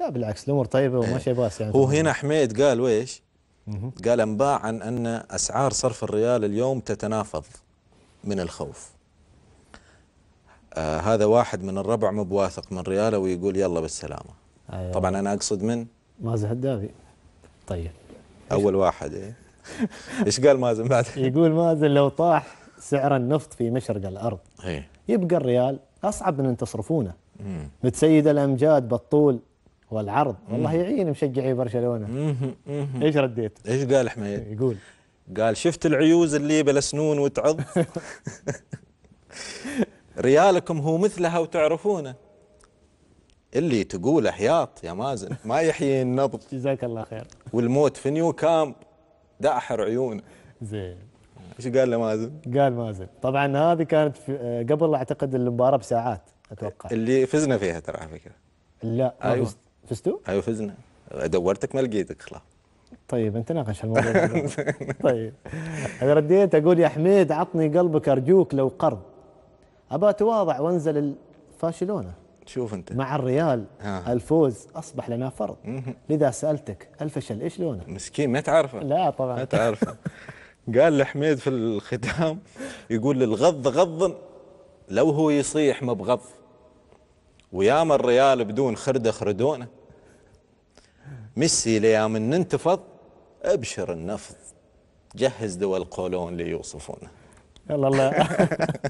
لا بالعكس الامور طيبه شيء إيه. باس يعني هو هنا حميد قال ويش؟ قال انباء عن ان اسعار صرف الريال اليوم تتنافض من الخوف. آه هذا واحد من الربع مو بواثق من رياله ويقول يلا بالسلامه. أيوة. طبعا انا اقصد من مازن هدافي. طيب. اول واحد ايه. ايش قال مازن بعد؟ يقول مازن لو طاح سعر النفط في مشرق الارض. ايه. يبقى الريال اصعب من ان تصرفونه. متسيد الامجاد بالطول والعرض والله يعين مشجعي إيه برشلونه ايش رديت؟ ايش قال حميد؟ يقول قال شفت العيوز اللي بلسنون وتعض ريالكم هو مثلها وتعرفونه اللي تقول حياط يا مازن ما يحيي النبض جزاك الله خير والموت في نيو كامب داحر عيونه زين ايش قال له مازن؟ قال مازن طبعا هذه كانت قبل اعتقد المباراه بساعات اتوقع اللي فزنا فيها ترى على فكره لا أيوة. فزتوا؟ ايوه فزنا دورتك ما لقيتك خلاص طيب نتناقش الموضوع طيب انا رديت اقول يا حميد عطني قلبك ارجوك لو قرض ابى اتواضع وانزل الفاشلونه شوف انت مع الريال ها. الفوز اصبح لنا فرض لذا سالتك الفشل ايش لونه؟ مسكين ما تعرفه لا طبعا ما تعرفه قال لحميد في الختام يقول للغض غض لو هو يصيح ما بغض وياما الريال بدون خرده خردونا ميسي ليام ننتفض ابشر النفض جهز دول قولون ليوصفونه يلا الله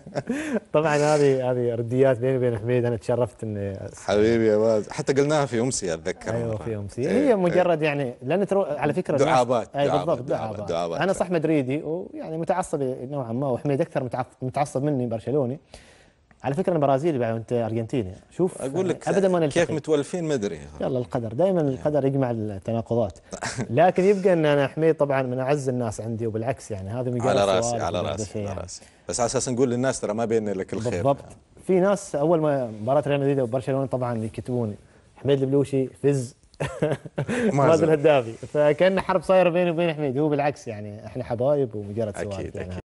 طبعا هذه هذه رديات بيني وبين حميد انا تشرفت اني حبيبي يا باز حتى قلناها في امسيه اتذكر ايوه في امسيه هي إيه. مجرد يعني لان ترو على فكره دعابات اي بالضبط دعابات, دعابات انا صح مدريدي ويعني متعصب نوعا ما وحميد اكثر متعصب مني برشلوني على فكره انا برازيلي بعد وانت ارجنتيني شوف اقول لك ابدا ما نلتقي كيف متولفين ما ادري يلا القدر دائما القدر يجمع التناقضات لكن يبقى ان انا حميد طبعا من اعز الناس عندي وبالعكس يعني هذا مجال على راسي على راسي على يعني. راسي بس على اساس نقول للناس ترى ما بين لك الخير بالضبط يعني. في ناس اول ما مباراه ريال مدريد وبرشلونه طبعا يكتبون حميد البلوشي فز مازن الهدافي فكان حرب صايره بيني وبين حميد هو بالعكس يعني احنا حبايب ومجرد سواد اكيد, يعني. أكيد.